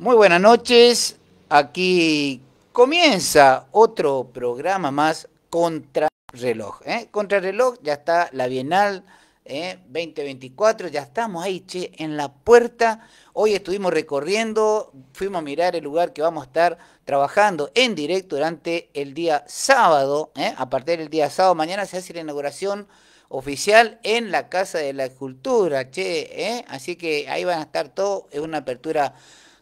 Muy buenas noches. Aquí comienza otro programa más contra reloj. ¿eh? ya está la Bienal 2024, ¿eh? ya estamos ahí, che, en la puerta. Hoy estuvimos recorriendo, fuimos a mirar el lugar que vamos a estar trabajando en directo durante el día sábado. ¿eh? A partir del día sábado, mañana se hace la inauguración oficial en la Casa de la Cultura, che. Así que ahí van a estar todos, es una apertura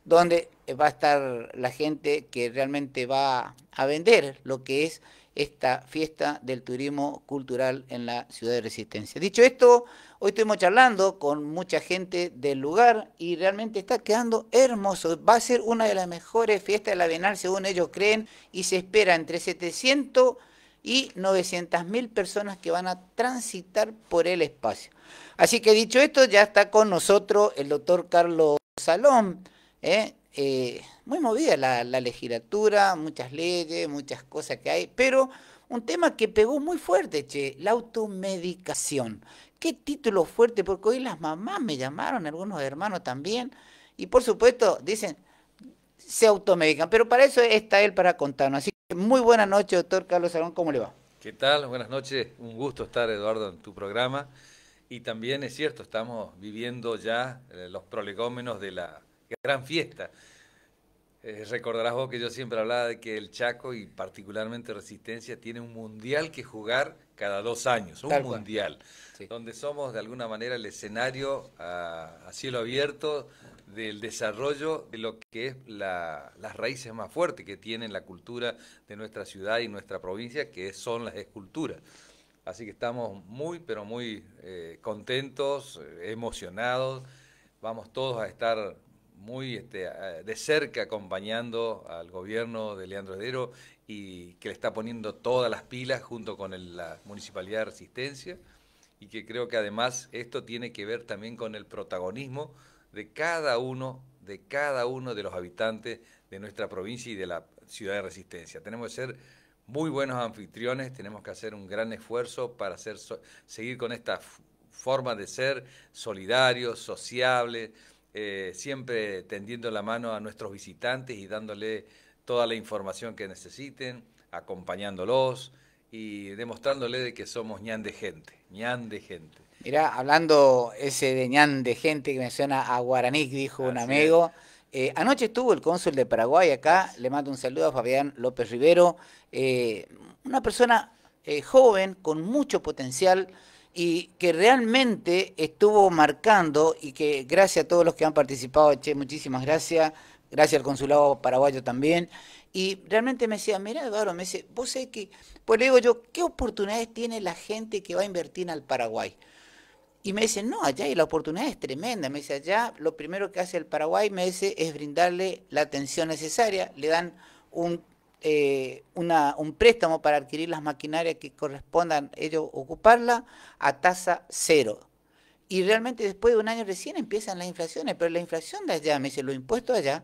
donde va a estar la gente que realmente va a vender lo que es esta fiesta del turismo cultural en la ciudad de Resistencia. Dicho esto, hoy estuvimos charlando con mucha gente del lugar y realmente está quedando hermoso. Va a ser una de las mejores fiestas de la Bienal, según ellos creen, y se espera entre 700 y 900 mil personas que van a transitar por el espacio. Así que dicho esto, ya está con nosotros el doctor Carlos Salón ¿eh? Eh, muy movida la, la, legislatura, muchas leyes, muchas cosas que hay, pero un tema que pegó muy fuerte, che, la automedicación. Qué título fuerte, porque hoy las mamás me llamaron, algunos hermanos también, y por supuesto dicen, se automedican, pero para eso está él para contarnos. Así que muy buena noche, doctor Carlos Salón, ¿cómo le va? ¿Qué tal? Buenas noches, un gusto estar, Eduardo, en tu programa. Y también es cierto, estamos viviendo ya eh, los prolegómenos de la gran fiesta. Eh, recordarás vos que yo siempre hablaba de que el Chaco y particularmente Resistencia tiene un mundial que jugar cada dos años, un mundial, donde somos de alguna manera el escenario ah, a, cielo abierto del desarrollo de lo que es las raíces más fuertes que tiene la cultura de nuestra ciudad y nuestra provincia, que son las esculturas. Así que estamos muy, pero muy eh, contentos, eh, emocionados. Vamos todos a estar muy este, de cerca acompañando al gobierno de Leandro Hedero y que le está poniendo todas las pilas junto con la Municipalidad de Resistencia y que creo que además esto tiene que ver también con el protagonismo de cada uno de cada uno de los habitantes de nuestra provincia y de la ciudad de Resistencia. Tenemos que ser muy buenos anfitriones, tenemos que hacer un gran esfuerzo para hacer, seguir con esta forma de ser solidarios, sociable, eh, siempre tendiendo la mano a nuestros visitantes y dándole toda la información que necesiten, acompañándolos y demostrándole de que somos ñan de gente, ñan de gente. Mirá, hablando ese de ñan de gente que menciona a Guaraní, dijo un amigo. Eh, anoche estuvo el cónsul de Paraguay acá, le mando un saludo a Fabián López Rivero, eh, una persona joven con mucho potencial y que realmente estuvo marcando y que gracias a todos los que han participado, che, muchísimas gracias, gracias al consulado paraguayo también, y realmente me decía, mira Eduardo, me dice, vos sé que, pues le digo yo, ¿qué oportunidades tiene la gente que va a invertir al Paraguay? Y me dice no, allá y la oportunidad es tremenda. Me dice, allá lo primero que hace el Paraguay, me dice, es brindarle la atención necesaria. Le dan un eh, un préstamo para adquirir las maquinarias que correspondan ellos ocuparla a tasa cero. Y realmente después de un año recién empiezan las inflaciones, pero la inflación de allá, me dice, los impuestos allá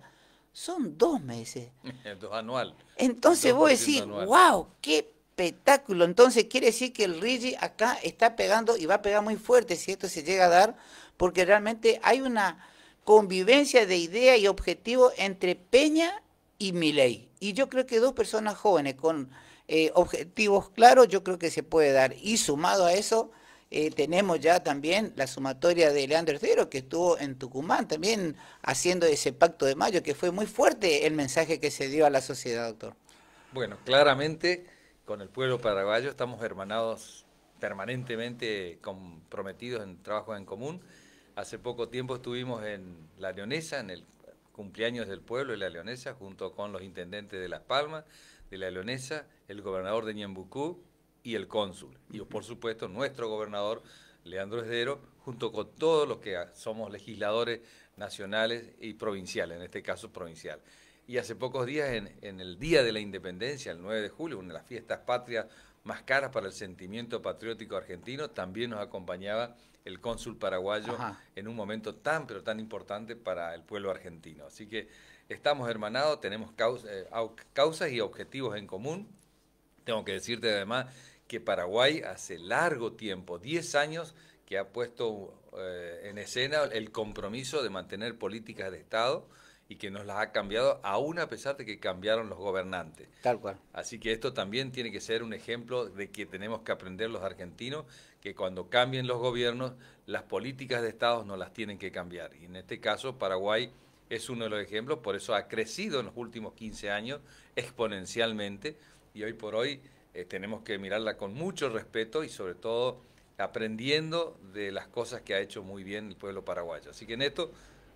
son dos meses. anual. Entonces vos decís, wow, qué espectáculo. Entonces quiere decir que el RIGI acá está pegando y va a pegar muy fuerte si esto se llega a dar, porque realmente hay una convivencia de idea y objetivo entre Peña y Milei. Y yo creo que dos personas jóvenes con eh, objetivos claros, yo creo que se puede dar. Y sumado a eso, eh, tenemos ya también la sumatoria de Leandro Herdero, que estuvo en Tucumán también haciendo ese pacto de mayo, que fue muy fuerte el mensaje que se dio a la sociedad, doctor. Bueno, claramente con el pueblo paraguayo estamos hermanados permanentemente comprometidos en trabajo en común. Hace poco tiempo estuvimos en La Leonesa, en el cumpleaños del pueblo de La Leonesa, junto con los intendentes de Las Palmas, de La Leonesa, el gobernador de Ñembucú y el cónsul. Y por supuesto nuestro gobernador, Leandro Esdero, junto con todos los que somos legisladores nacionales y provinciales, en este caso provincial. Y hace pocos días, en, en el Día de la Independencia, el 9 de julio, una de las fiestas patrias más caras para el sentimiento patriótico argentino, también nos acompañaba el cónsul paraguayo en un momento tan, pero tan importante para el pueblo argentino. Así que estamos hermanados, tenemos eh, causas y objetivos en común. Tengo que decirte además que Paraguay hace largo tiempo, 10 años, que ha puesto eh, en escena el compromiso de mantener políticas de Estado y que nos las ha cambiado, aún a pesar de que cambiaron los gobernantes. Tal cual. Así que esto también tiene que ser un ejemplo de que tenemos que aprender los argentinos, que cuando cambien los gobiernos, las políticas de Estado no las tienen que cambiar. Y en este caso, Paraguay es uno de los ejemplos, por eso ha crecido en los últimos 15 años exponencialmente, y hoy por hoy eh, tenemos que mirarla con mucho respeto y sobre todo aprendiendo de las cosas que ha hecho muy bien el pueblo paraguayo. Así que en esto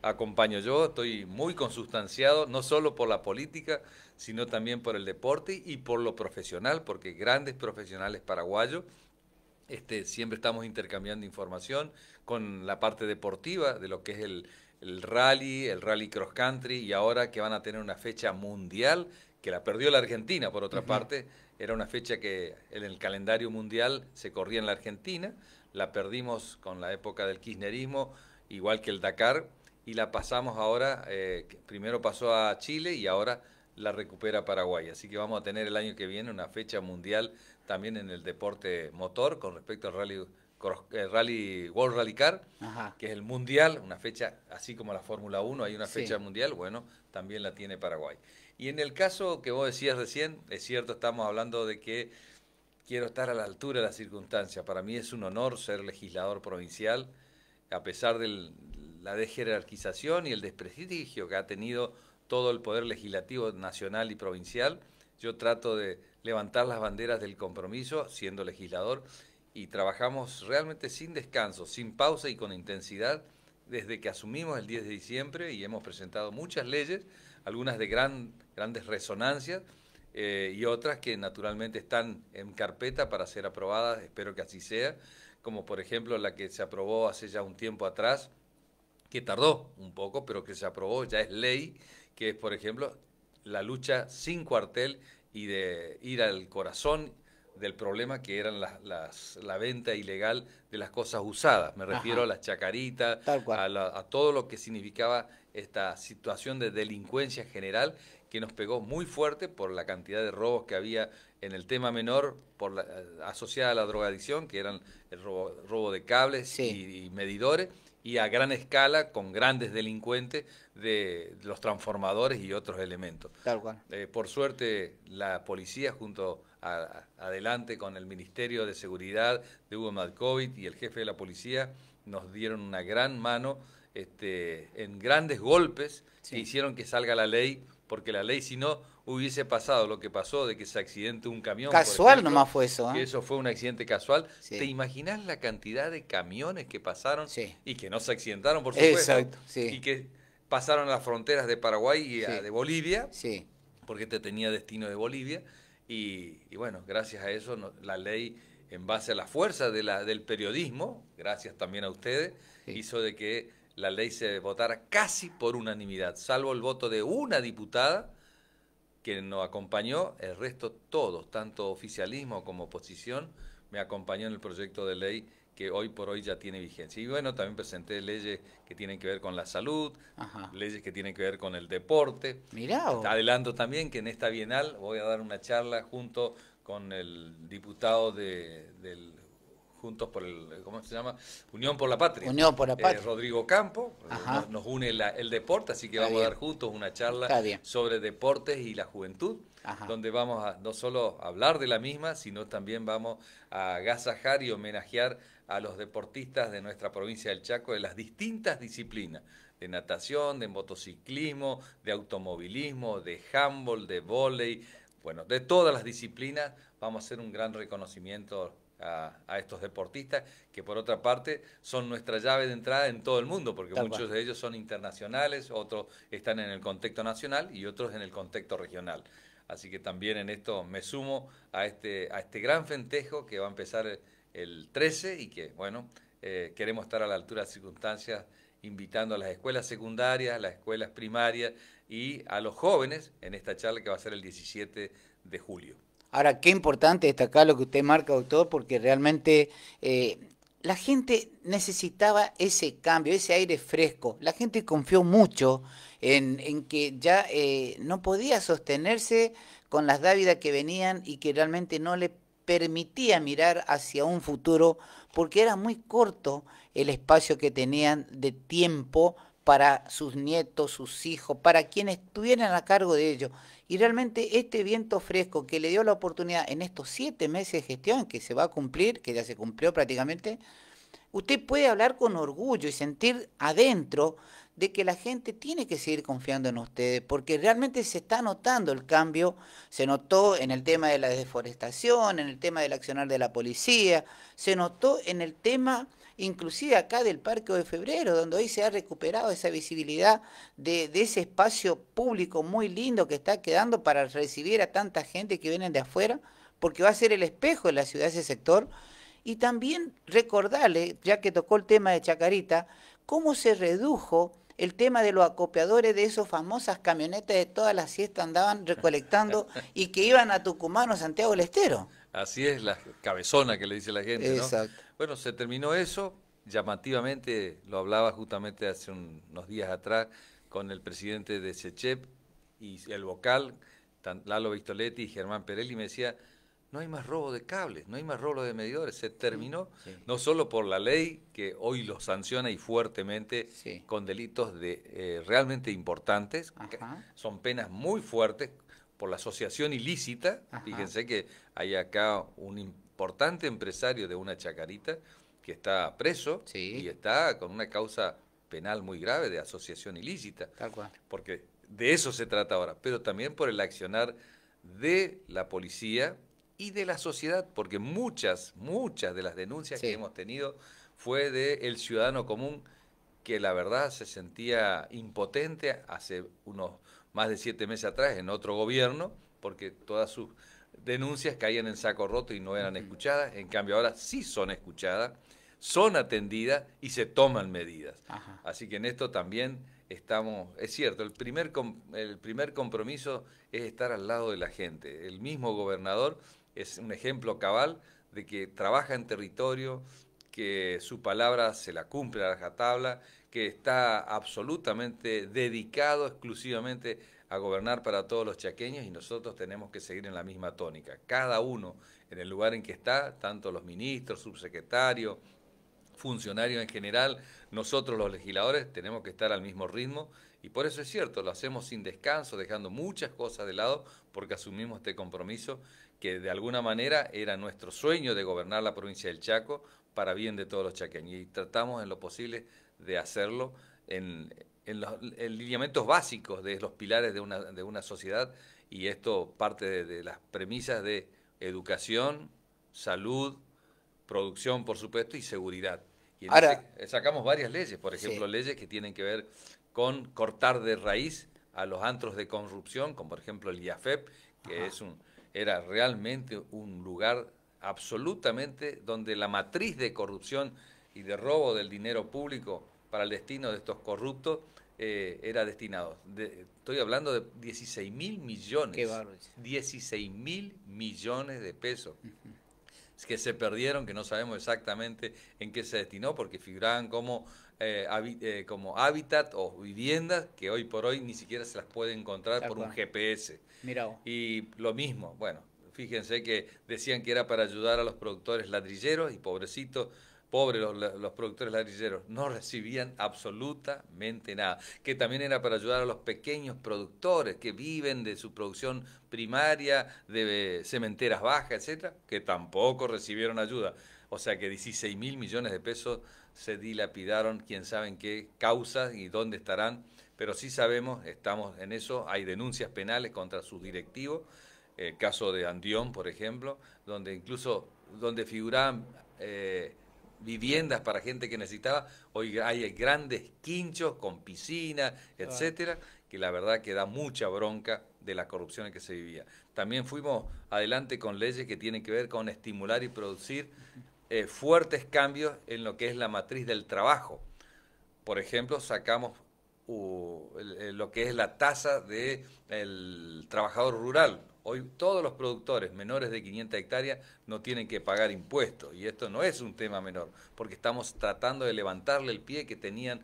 acompaño yo, estoy muy consustanciado, no solo por la política, sino también por el deporte y por lo profesional, porque grandes profesionales paraguayos, este, siempre estamos intercambiando información con la parte deportiva de lo que es el, el rally, el rally cross country y ahora que van a tener una fecha mundial, que la perdió la Argentina por otra parte, era una fecha que en el calendario mundial se corría en la Argentina, la perdimos con la época del kirchnerismo, igual que el Dakar, y la pasamos ahora, eh, primero pasó a Chile y ahora la recupera Paraguay. Así que vamos a tener el año que viene una fecha mundial también en el deporte motor con respecto al rally, eh, rally World Rally Car, que es el mundial, una fecha así como la Fórmula 1, hay una fecha mundial, bueno, también la tiene Paraguay. Y en el caso que vos decías recién, es cierto, estamos hablando de que quiero estar a la altura de las circunstancias. Para mí es un honor ser legislador provincial, a pesar del, la desjerarquización y el desprestigio que ha tenido todo el poder legislativo nacional y provincial. Yo trato de levantar las banderas del compromiso siendo legislador y trabajamos realmente sin descanso, sin pausa y con intensidad desde que asumimos el 10 de diciembre y hemos presentado muchas leyes, algunas de gran, grandes resonancias eh, y otras que naturalmente están en carpeta para ser aprobadas, espero que así sea, como por ejemplo la que se aprobó hace ya un tiempo atrás, que tardó un poco, pero que se aprobó, ya es ley, que es, por ejemplo, la lucha sin cuartel y de ir al corazón del problema que eran las, la venta ilegal de las cosas usadas. Me refiero a las chacaritas, a, a, todo lo que significaba esta situación de delincuencia general que nos pegó muy fuerte por la cantidad de robos que había en el tema menor por eh, asociada a la drogadicción, que eran el robo, de cables y medidores y a gran escala con grandes delincuentes de los transformadores y otros elementos. Eh, por suerte, la policía junto adelante con el Ministerio de Seguridad de Hugo Malkovich y el jefe de la policía nos dieron una gran mano este, en grandes golpes que hicieron que salga la ley, porque la ley si no hubiese pasado lo que pasó de que se accidente un camión. Casual nomás fue eso. ¿eh? Que eso fue un accidente casual. ¿Te imaginas la cantidad de camiones que pasaron y que no se accidentaron, por supuesto? Exacto, Y que pasaron a las fronteras de Paraguay y ah, de Bolivia, porque este tenía destino de Bolivia. Y, bueno, gracias a eso la ley, en base a la fuerza de la, del periodismo, gracias también a ustedes, hizo de que la ley se votara casi por unanimidad, salvo el voto de una diputada que nos acompañó, el resto todos, tanto oficialismo como oposición, me acompañó en el proyecto de ley que hoy por hoy ya tiene vigencia. Y bueno, también presenté leyes que tienen que ver con la salud, leyes que tienen que ver con el deporte. Mirá. Adelanto también que en esta bienal voy a dar una charla junto con el diputado de, del Juntos por el, ¿cómo se llama? Unión por la Patria. Unión por la eh, Patria. Rodrigo Campo, eh, nos, une el deporte, así que vamos a dar juntos una charla sobre deportes y la juventud, donde vamos a no solo hablar de la misma, sino también vamos a agasajar y homenajear a los deportistas de nuestra provincia del Chaco de las distintas disciplinas de natación, de motociclismo, de automovilismo, de handball, de volei, bueno, de todas las disciplinas vamos a hacer un gran reconocimiento a, estos deportistas, que por otra parte son nuestra llave de entrada en todo el mundo, porque muchos de ellos son internacionales, otros están en el contexto nacional y otros en el contexto regional. Así que también en esto me sumo a este, a este gran fentejo que va a empezar el, 13 y que, bueno, eh, queremos estar a la altura de las circunstancias invitando a las escuelas secundarias, a las escuelas primarias y a los jóvenes en esta charla que va a ser el 17 de julio. Ahora, qué importante destacar lo que usted marca, doctor, porque realmente eh, la gente necesitaba ese cambio, ese aire fresco. La gente confió mucho en, en que ya eh, no podía sostenerse con las dávidas que venían y que realmente no le permitía mirar hacia un futuro porque era muy corto el espacio que tenían de tiempo para sus nietos, sus hijos, para quienes estuvieran a cargo de ellos. Y realmente este viento fresco que le dio la oportunidad en estos siete meses de gestión, que se va a cumplir, que ya se cumplió prácticamente, usted puede hablar con orgullo y sentir adentro de que la gente tiene que seguir confiando en ustedes, porque realmente se está notando el cambio, se notó en el tema de la deforestación, en el tema del accionar de la policía, se notó en el tema inclusive acá del Parque de Febrero, donde hoy se ha recuperado esa visibilidad de, ese espacio público muy lindo que está quedando para recibir a tanta gente que vienen de afuera, porque va a ser el espejo de la ciudad ese sector. Y también recordarle, ya que tocó el tema de Chacarita, cómo se redujo el tema de los acopiadores de esas famosas camionetas de todas las siestas andaban recolectando y que iban a Tucumán o Santiago del Estero. Así es, la cabezona que le dice la gente. Exacto. Bueno, se terminó eso, llamativamente lo hablaba justamente hace unos días atrás con el presidente de Sechep y el vocal, Lalo Vistoletti y Germán Perelli, me decía, no hay más robo de cables, no hay más robo de medidores, se terminó, no solo por la ley que hoy los sanciona y fuertemente con delitos de, eh, realmente importantes, son penas muy fuertes por la asociación ilícita, fíjense que hay acá un importante empresario de una chacarita que está preso y está con una causa penal muy grave de asociación ilícita. Tal cual. Porque de eso se trata ahora, pero también por el accionar de la policía y de la sociedad, porque muchas, muchas de las denuncias que hemos tenido fue de el ciudadano común que la verdad se sentía impotente hace unos más de siete meses atrás en otro gobierno, porque todas sus denuncias caían en saco roto y no eran escuchadas, en cambio ahora sí son escuchadas, son atendidas y se toman medidas. Así que en esto también estamos, es cierto, el primer, el primer compromiso es estar al lado de la gente. El mismo gobernador es un ejemplo cabal de que trabaja en territorio, que su palabra se la cumple a la tabla, que está absolutamente dedicado exclusivamente a gobernar para todos los chaqueños y nosotros tenemos que seguir en la misma tónica. Cada uno en el lugar en que está, tanto los ministros, subsecretarios, funcionarios en general, nosotros los legisladores tenemos que estar al mismo ritmo y por eso es cierto, lo hacemos sin descanso, dejando muchas cosas de lado porque asumimos este compromiso que de alguna manera era nuestro sueño de gobernar la provincia del Chaco para bien de todos los chaqueños y tratamos en lo posible de hacerlo en, en los lineamientos básicos de los pilares de una, de sociedad y esto parte de, las premisas de educación, salud, producción, por supuesto, y seguridad. Y Ahora, eh, sacamos varias leyes, por ejemplo, leyes que tienen que ver con cortar de raíz a los antros de corrupción, como por ejemplo el IAFEP, que es un, era realmente un lugar absolutamente donde la matriz de corrupción y de robo del dinero público para el destino de estos corruptos eh, era destinado. estoy hablando de 16 mil millones. Qué 16 mil millones de pesos. que se perdieron, que no sabemos exactamente en qué se destinó, porque figuraban como, eh, eh, como hábitat o viviendas que hoy por hoy ni siquiera se las puede encontrar por un GPS. Y lo mismo, bueno, fíjense que decían que era para ayudar a los productores ladrilleros y pobrecitos pobres los, productores ladrilleros, no recibían absolutamente nada, que también era para ayudar a los pequeños productores que viven de su producción primaria, de cementeras bajas, etcétera, que tampoco recibieron ayuda. O sea que 16 mil millones de pesos se dilapidaron, quién sabe en qué causas y dónde estarán, pero sí sabemos, estamos en eso, hay denuncias penales contra sus directivos, el caso de Andión, por ejemplo, donde incluso donde figuraban eh, viviendas para gente que necesitaba. Hoy hay grandes quinchos con piscina, etcétera, que la verdad que da mucha bronca de la corrupción en que se vivía. También fuimos adelante con leyes que tienen que ver con estimular y producir eh, fuertes cambios en lo que es la matriz del trabajo. Por ejemplo, sacamos uh, lo que es la tasa del trabajador rural, Hoy todos los productores menores de 500 hectáreas no tienen que pagar impuestos y esto no es un tema menor, porque estamos tratando de levantarle el pie que tenían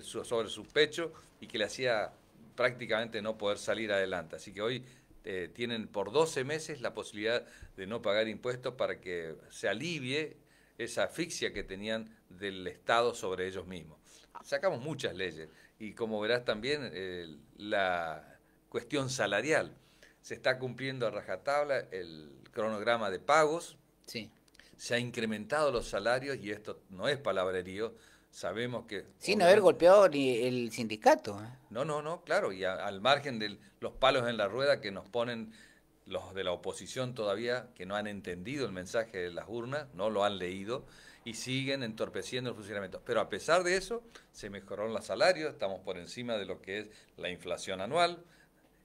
sobre su pecho y que le hacía prácticamente no poder salir adelante. Así que hoy eh, tienen por 12 meses la posibilidad de no pagar impuestos para que se alivie esa asfixia que tenían del Estado sobre ellos mismos. Sacamos muchas leyes y como verás también eh, la cuestión salarial se está cumpliendo a rajatabla el cronograma de pagos. Sí. Se han incrementado los salarios y esto no es palabrerío. Sabemos que... Sin haber golpeado ni el sindicato. ¿eh? No, no, no, claro. Y al margen de los palos en la rueda que nos ponen los de la oposición todavía, que no han entendido el mensaje de las urnas, no lo han leído y siguen entorpeciendo el funcionamiento. Pero a pesar de eso, se mejoraron los salarios, estamos por encima de lo que es la inflación anual,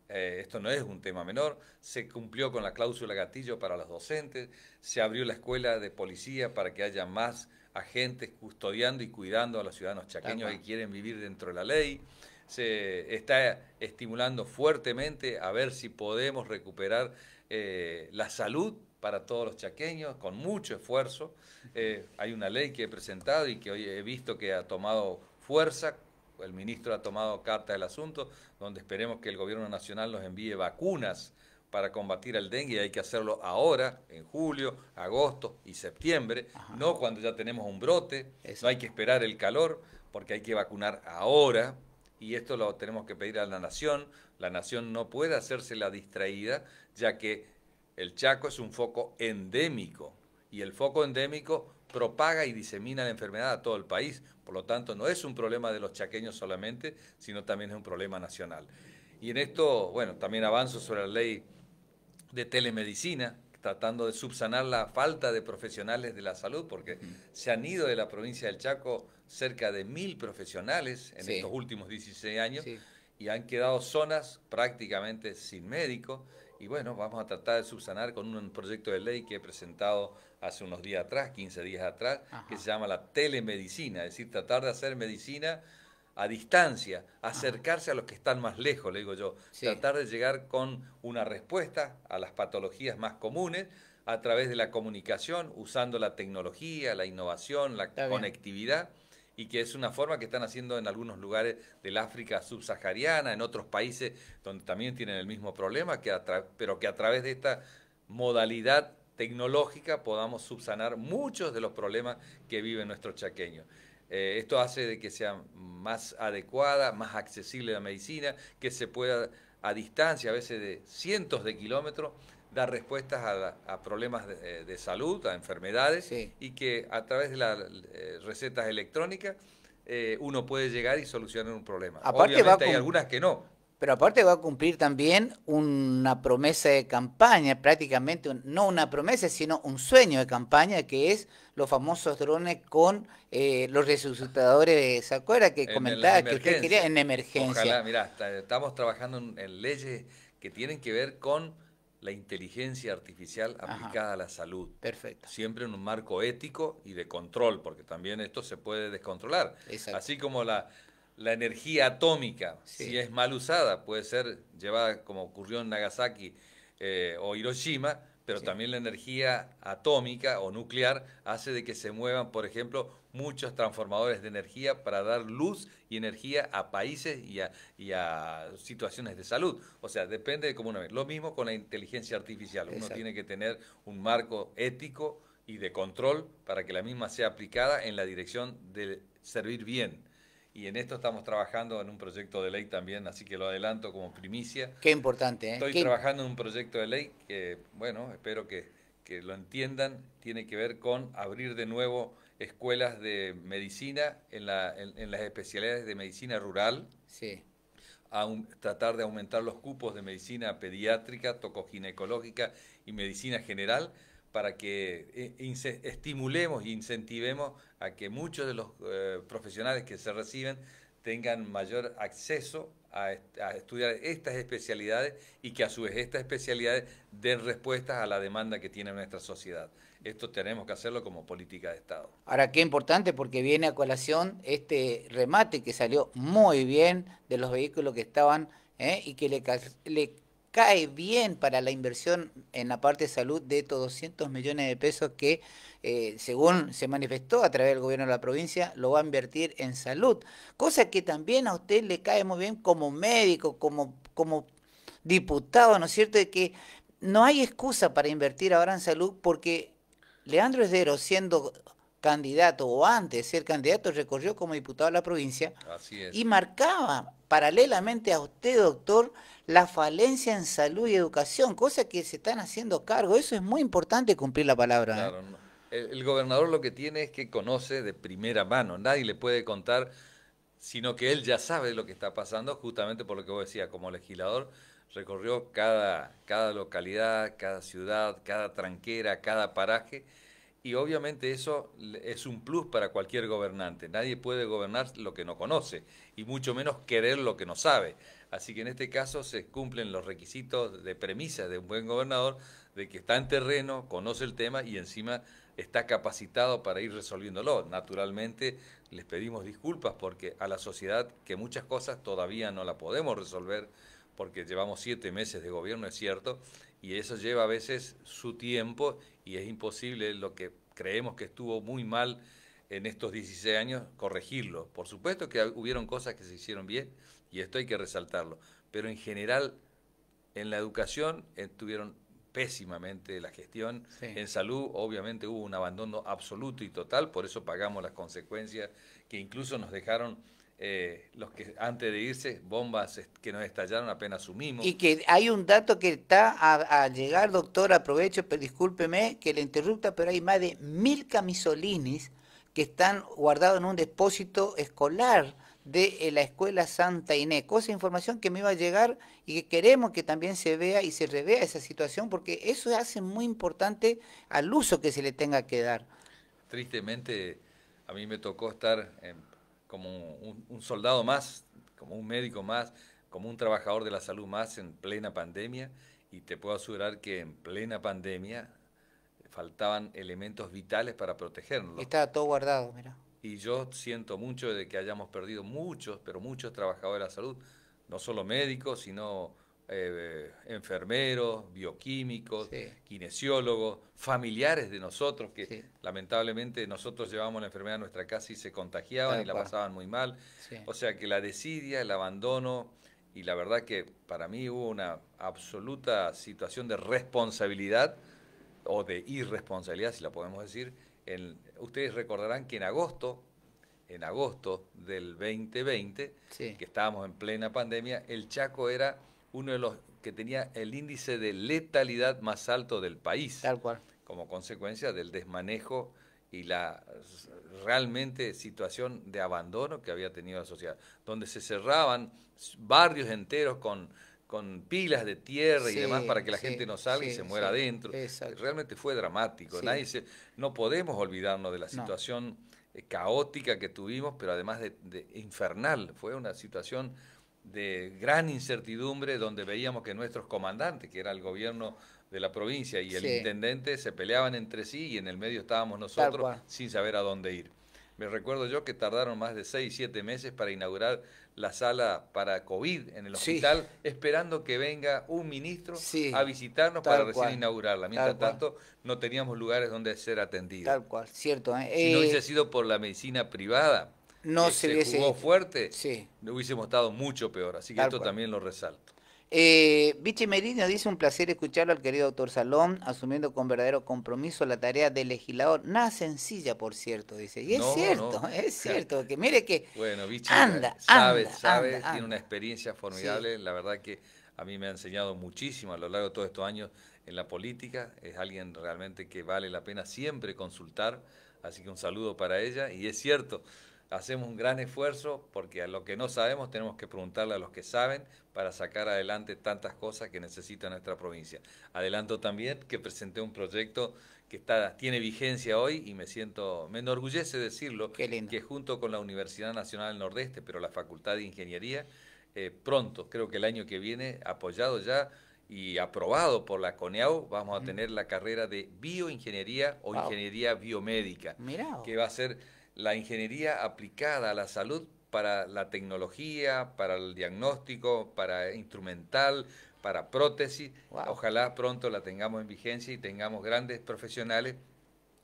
eh, esto no es un tema menor, se cumplió con la cláusula gatillo para los docentes, se abrió la escuela de policía para que haya más agentes custodiando y cuidando a los ciudadanos chaqueños que quieren vivir dentro de la ley. Se está estimulando fuertemente a ver si podemos recuperar eh, la salud para todos los chaqueños, con mucho esfuerzo. Eh, hay una ley que he presentado y que hoy he visto que ha tomado fuerza el ministro ha tomado carta del asunto, donde esperemos que el gobierno nacional nos envíe vacunas para combatir el dengue y hay que hacerlo ahora, en julio, agosto y septiembre, no cuando ya tenemos un brote, no hay que esperar el calor, porque hay que vacunar ahora y esto lo tenemos que pedir a la nación. La nación no puede hacerse la distraída, ya que el Chaco es un foco endémico y el foco endémico propaga y disemina la enfermedad a todo el país. Por lo tanto, no es un problema de los chaqueños solamente, sino también es un problema nacional. Y en esto, bueno, también avanzo sobre la ley de telemedicina, tratando de subsanar la falta de profesionales de la salud, porque se han ido de la provincia del Chaco cerca de mil profesionales en estos últimos 16 años y han quedado zonas prácticamente sin médico. Y bueno, vamos a tratar de subsanar con un proyecto de ley que he presentado hace unos días atrás, 15 días atrás, que se llama la telemedicina, es decir, tratar de hacer medicina a distancia, acercarse a los que están más lejos, le digo yo, tratar de llegar con una respuesta a las patologías más comunes a través de la comunicación, usando la tecnología, la innovación, la conectividad. y que es una forma que están haciendo en algunos lugares del África subsahariana, en otros países donde también tienen el mismo problema, que pero que a través de esta modalidad tecnológica podamos subsanar muchos de los problemas que vive nuestro chaqueño. Eh, esto hace de que sea más adecuada, más accesible la medicina, que se pueda a distancia, a veces de cientos de kilómetros, dar respuestas a, problemas eh, de, salud, a enfermedades, y que a través de las eh, recetas electrónicas uno puede llegar y solucionar un problema. Obviamente hay algunas que no, pero aparte va a cumplir también una promesa de campaña, prácticamente no una promesa, sino un sueño de campaña, que es los famosos drones con eh, los resucitadores, ¿se acuerda que comentaba que usted quería en emergencia? Ojalá, estamos trabajando en leyes que tienen que ver con la inteligencia artificial aplicada a la salud. Perfecto. Siempre en un marco ético y de control, porque también esto se puede descontrolar. Exacto. Así como la, la energía atómica, si es mal usada, puede ser llevada como ocurrió en Nagasaki eh, o Hiroshima, pero también la energía atómica o nuclear hace de que se muevan, por ejemplo, muchos transformadores de energía para dar luz y energía a países y a, situaciones de salud. O sea, depende de cómo uno ve. Lo mismo con la inteligencia artificial. Uno tiene que tener un marco ético y de control para que la misma sea aplicada en la dirección de servir bien y en esto estamos trabajando en un proyecto de ley también, así que lo adelanto como primicia. Qué importante, ¿eh? Estoy trabajando en un proyecto de ley que, bueno, espero que, lo entiendan, tiene que ver con abrir de nuevo escuelas de medicina en, la, en, las especialidades de medicina rural. Sí. A tratar de aumentar los cupos de medicina pediátrica, tocoginecológica y medicina general para que eh, estimulemos e incentivemos a que muchos de los eh, profesionales que se reciben tengan mayor acceso a, estudiar estas especialidades y que a su vez estas especialidades den respuestas a la demanda que tiene nuestra sociedad. Esto tenemos que hacerlo como política de Estado. Ahora, qué importante porque viene a colación este remate que salió muy bien de los vehículos que estaban eh, y que le, le cae bien para la inversión en la parte de salud de estos 200 millones de pesos que, eh, según se manifestó a través del gobierno de la provincia, lo va a invertir en salud. Cosa que también a usted le cae muy bien como médico, como, como diputado, ¿no es cierto?, de que no hay excusa para invertir ahora en salud porque Leandro Esdero, siendo candidato o antes de ser candidato, recorrió como diputado a la provincia y marcaba paralelamente a usted, doctor, la falencia en salud y educación, cosa que se están haciendo cargo. Eso es muy importante cumplir la palabra. ¿eh? el, gobernador lo que tiene es que conoce de primera mano, nadie le puede contar, sino que él ya sabe lo que está pasando, justamente por lo que vos decías, como legislador recorrió cada, cada localidad, cada ciudad, cada tranquera, cada paraje. Y obviamente eso es un plus para cualquier gobernante. Nadie puede gobernar lo que no conoce y mucho menos querer lo que no sabe. Así que en este caso se cumplen los requisitos de premisa de un buen gobernador, de que está en terreno, conoce el tema y encima está capacitado para ir resolviéndolo. Naturalmente les pedimos disculpas porque a la sociedad que muchas cosas todavía no la podemos resolver porque llevamos siete meses de gobierno, es cierto, y eso lleva a veces su tiempo y es imposible lo que creemos que estuvo muy mal en estos 16 años, corregirlo. Por supuesto que hubieron cosas que se hicieron bien, y esto hay que resaltarlo, pero en general en la educación estuvieron eh, pésimamente la gestión, en salud obviamente hubo un abandono absoluto y total, por eso pagamos las consecuencias que incluso nos dejaron eh, los que antes de irse, bombas que nos estallaron apenas sumimos. Y que hay un dato que está a, a llegar, doctor, aprovecho, pero discúlpeme que le interrumpa pero hay más de mil camisolines que están guardados en un depósito escolar de eh, la Escuela Santa Inés. Cosa, información que me iba a llegar y que queremos que también se vea y se revea esa situación, porque eso hace muy importante al uso que se le tenga que dar. Tristemente, a mí me tocó estar como un, soldado más, como un médico más, como un trabajador de la salud más en plena pandemia, y te puedo asegurar que en plena pandemia faltaban elementos vitales para protegernos. Estaba todo guardado, mira y yo siento mucho de que hayamos perdido muchos, pero muchos trabajadores de la salud, no solo médicos, sino eh, enfermeros, bioquímicos, kinesiólogos, familiares de nosotros, que lamentablemente nosotros llevábamos la enfermedad a nuestra casa y se contagiaban y la pasaban muy mal. O sea que la desidia, el abandono, y la verdad que para mí hubo una absoluta situación de responsabilidad o de irresponsabilidad, si la podemos decir, en, ustedes recordarán que en agosto, en agosto del 2020, que estábamos en plena pandemia, el Chaco era uno de los que tenía el índice de letalidad más alto del país. Tal cual. Como consecuencia del desmanejo y la realmente situación de abandono que había tenido la sociedad, donde se cerraban barrios enteros con con pilas de tierra y demás para que la gente no salga y se muera adentro. Realmente fue dramático. Nadie se, no podemos olvidarnos de la situación eh, caótica que tuvimos, pero además de, infernal. Fue una situación de gran incertidumbre donde veíamos que nuestros comandantes, que era el gobierno de la provincia y el intendente, se peleaban entre sí y en el medio estábamos nosotros sin saber a dónde ir. Me recuerdo yo que tardaron más de seis siete meses para inaugurar la sala para COVID en el hospital, esperando que venga un ministro a visitarnos para recién inaugurarla. Mientras tanto, no teníamos lugares donde ser atendidos. Tal cual, cierto. ¿eh? Si no eh, hubiese sido por la medicina privada, no eh, se, fuerte, hubiésemos estado mucho peor. Así que esto también lo resalto. Eh, Merino dice un placer escucharlo al querido doctor Salón, asumiendo con verdadero compromiso la tarea de legislador, nada sencilla por cierto, dice. Y es cierto, es cierto, que mire que bueno, anda, sabe, sabe, tiene una experiencia formidable, la verdad que a mí me ha enseñado muchísimo a lo largo de todos estos años en la política, es alguien realmente que vale la pena siempre consultar, así que un saludo para ella y es cierto hacemos un gran esfuerzo porque a lo que no sabemos tenemos que preguntarle a los que saben para sacar adelante tantas cosas que necesita nuestra provincia. Adelanto también que presenté un proyecto que está, tiene vigencia hoy y me siento, me enorgullece decirlo, que junto con la Universidad Nacional del Nordeste, pero la Facultad de Ingeniería, eh, pronto, creo que el año que viene, apoyado ya y aprobado por la CONEAU, vamos a tener la carrera de bioingeniería o ingeniería biomédica, que va a ser la ingeniería aplicada a la salud para la tecnología, para el diagnóstico, para instrumental, para prótesis. Ojalá pronto la tengamos en vigencia y tengamos grandes profesionales.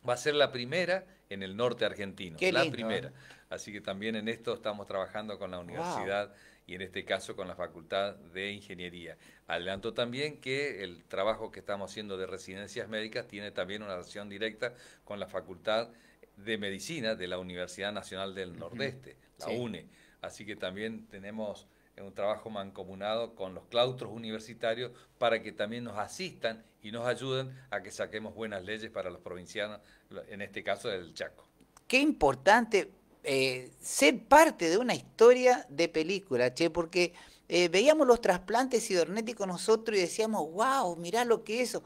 Va a ser la primera en el norte argentino, la ¿eh? primera. Así que también en esto estamos trabajando con la universidad y en este caso con la Facultad de Ingeniería. Adelanto también que el trabajo que estamos haciendo de residencias médicas tiene también una relación directa con la Facultad de de Medicina de la Universidad Nacional del Nordeste, la UNE. Así que también tenemos eh, un trabajo mancomunado con los claustros universitarios para que también nos asistan y nos ayuden a que saquemos buenas leyes para los provincianos, en este caso del Chaco. Qué importante eh, ser parte de una historia de película, che, porque eh, veíamos los trasplantes cibernéticos nosotros y decíamos, wow, mirá lo que es eso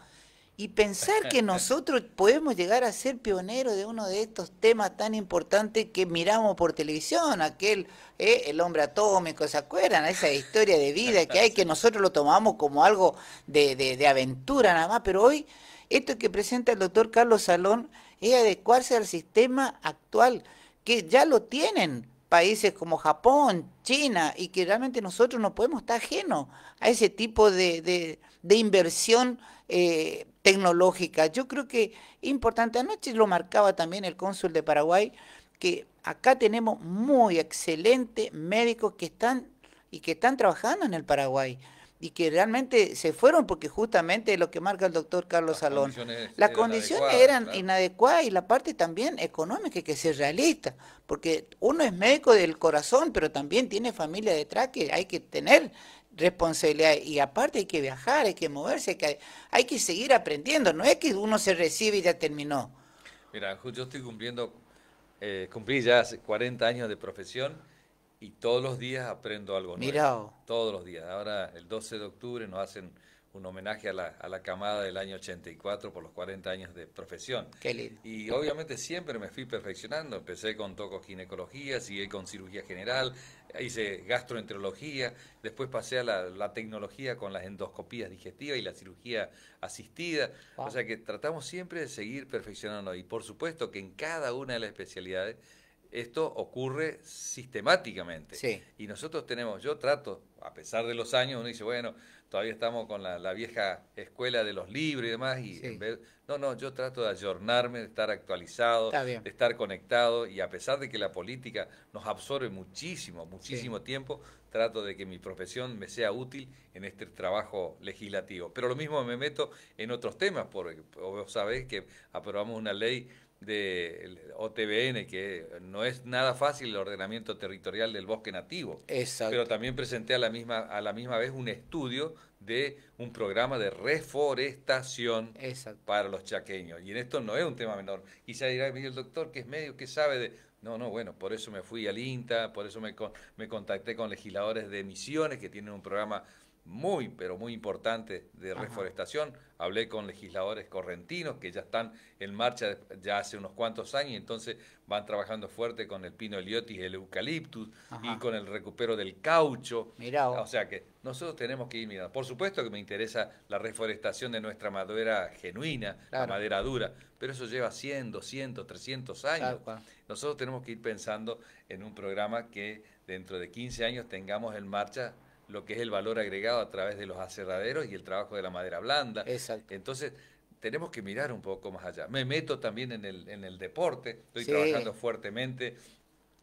y pensar que nosotros podemos llegar a ser pioneros de uno de estos temas tan importantes que miramos por televisión, aquel, eh, el hombre atómico, ¿se acuerdan? Esa historia de vida que hay, que nosotros lo tomamos como algo de, aventura nada más, pero hoy esto que presenta el doctor Carlos Salón es adecuarse al sistema actual, que ya lo tienen países como Japón, China, y que realmente nosotros no podemos estar ajenos a ese tipo de, inversión. Eh, tecnológicas. Yo creo que importante, anoche lo marcaba también el cónsul de Paraguay, que acá tenemos muy excelentes médicos que están y que están trabajando en el Paraguay y que realmente se fueron porque justamente lo que marca el doctor Carlos Salón, las condiciones eran inadecuadas y la parte también económica que se realista, porque uno es médico del corazón, pero también tiene familia detrás que hay que tener responsabilidad Y aparte hay que viajar, hay que moverse, hay que, hay que seguir aprendiendo. No es que uno se recibe y ya terminó. Mira, yo estoy cumpliendo, eh, cumplí ya hace 40 años de profesión y todos los días aprendo algo nuevo. Todos los días. Ahora el 12 de octubre nos hacen un homenaje a la, camada del año 84 por los 40 años de profesión. Qué lindo. Y obviamente siempre me fui perfeccionando. Empecé con ginecología, seguí con cirugía general, hice gastroenterología, después pasé a la, tecnología con las endoscopías digestivas y la cirugía asistida. O sea que tratamos siempre de seguir perfeccionando. Y por supuesto que en cada una de las especialidades esto ocurre sistemáticamente. Y nosotros tenemos, yo trato, a pesar de los años, uno dice, bueno, todavía estamos con la, vieja escuela de los libros y demás, y no, no, yo trato de ayornarme, de estar actualizado, de estar conectado, y a pesar de que la política nos absorbe muchísimo, muchísimo tiempo, trato de que mi profesión me sea útil en este trabajo legislativo. Pero lo mismo me meto en otros temas, porque vos sabés que aprobamos una ley de OTBN, que no es nada fácil el ordenamiento territorial del bosque nativo. Exacto. Pero también presenté a la, misma, a la misma vez un estudio de un programa de reforestación para los chaqueños. Y en esto no es un tema menor. y se dirá el doctor que es medio que sabe de... No, no, bueno, por eso me fui al INTA, por eso me, me contacté con legisladores de misiones que tienen un programa muy, pero muy importante de reforestación. Hablé con legisladores correntinos que ya están en marcha ya hace unos cuantos años, y entonces van trabajando fuerte con el pino heliotis, el eucaliptus y con el recupero del caucho. O sea que nosotros tenemos que ir mirando. Por supuesto que me interesa la reforestación de nuestra madera genuina, la madera dura, pero eso lleva 100, 200, 300 años. Nosotros tenemos que ir pensando en un programa que dentro de 15 años tengamos en marcha lo que es el valor agregado a través de los aserraderos y el trabajo de la madera blanda. Exacto. Entonces, tenemos que mirar un poco más allá. Me meto también en el, en el deporte, estoy trabajando fuertemente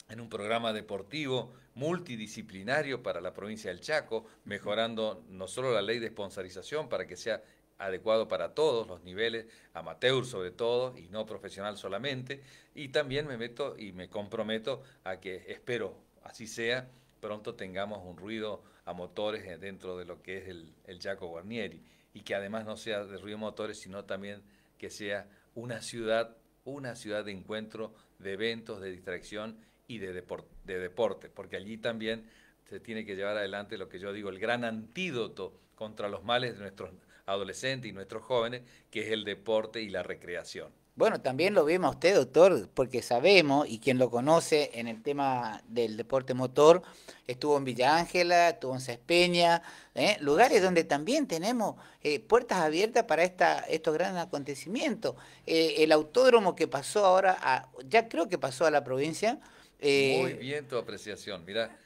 en un programa deportivo multidisciplinario para la provincia del Chaco, mejorando no solo la ley de sponsorización para que sea adecuado para todos los niveles, amateur sobre todo y no profesional solamente, y también me meto y me comprometo a que espero así sea pronto tengamos un ruido a motores eh, dentro de lo que es el, el Jaco Guarnieri y que además no sea de ruido a motores, sino también que sea una ciudad, una ciudad de encuentro, de eventos, de distracción y de deporte, porque allí también se tiene que llevar adelante lo que yo digo, el gran antídoto contra los males de nuestros adolescentes y nuestros jóvenes, que es el deporte y la recreación. Bueno, también lo vimos a usted, doctor, porque sabemos, y quien lo conoce en el tema del deporte motor, estuvo en Villa Ángela, estuvo en Cespeña, ¿eh? lugares donde también tenemos eh, puertas abiertas para esta, estos grandes acontecimientos. Eh, el autódromo que pasó ahora, ya creo que pasó a la provincia. Muy bien tu apreciación. Mira,